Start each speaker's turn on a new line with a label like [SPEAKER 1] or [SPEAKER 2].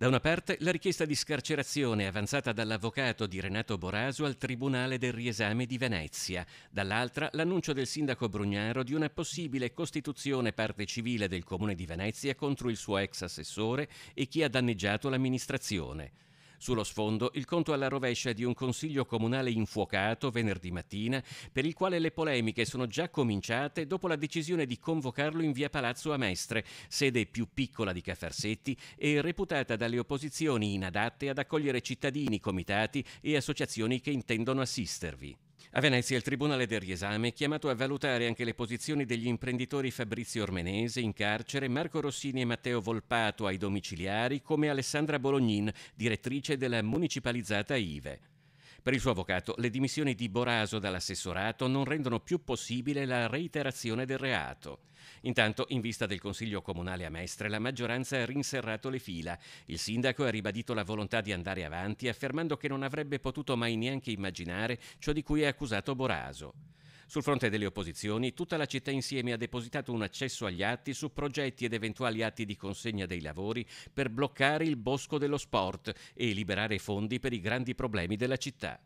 [SPEAKER 1] Da una parte la richiesta di scarcerazione avanzata dall'avvocato di Renato Boraso al Tribunale del Riesame di Venezia, dall'altra l'annuncio del sindaco Brugnaro di una possibile costituzione parte civile del Comune di Venezia contro il suo ex assessore e chi ha danneggiato l'amministrazione. Sullo sfondo il conto alla rovescia di un consiglio comunale infuocato venerdì mattina, per il quale le polemiche sono già cominciate dopo la decisione di convocarlo in via Palazzo a Mestre, sede più piccola di Caffarsetti e reputata dalle opposizioni inadatte ad accogliere cittadini, comitati e associazioni che intendono assistervi. A Venezia il Tribunale del Riesame è chiamato a valutare anche le posizioni degli imprenditori Fabrizio Ormenese in carcere, Marco Rossini e Matteo Volpato ai domiciliari, come Alessandra Bolognin, direttrice della municipalizzata IVE. Per il suo avvocato, le dimissioni di Boraso dall'assessorato non rendono più possibile la reiterazione del reato. Intanto, in vista del Consiglio Comunale a Mestre, la maggioranza ha rinserrato le fila. Il sindaco ha ribadito la volontà di andare avanti, affermando che non avrebbe potuto mai neanche immaginare ciò di cui è accusato Boraso. Sul fronte delle opposizioni, tutta la città insieme ha depositato un accesso agli atti su progetti ed eventuali atti di consegna dei lavori per bloccare il bosco dello sport e liberare fondi per i grandi problemi della città.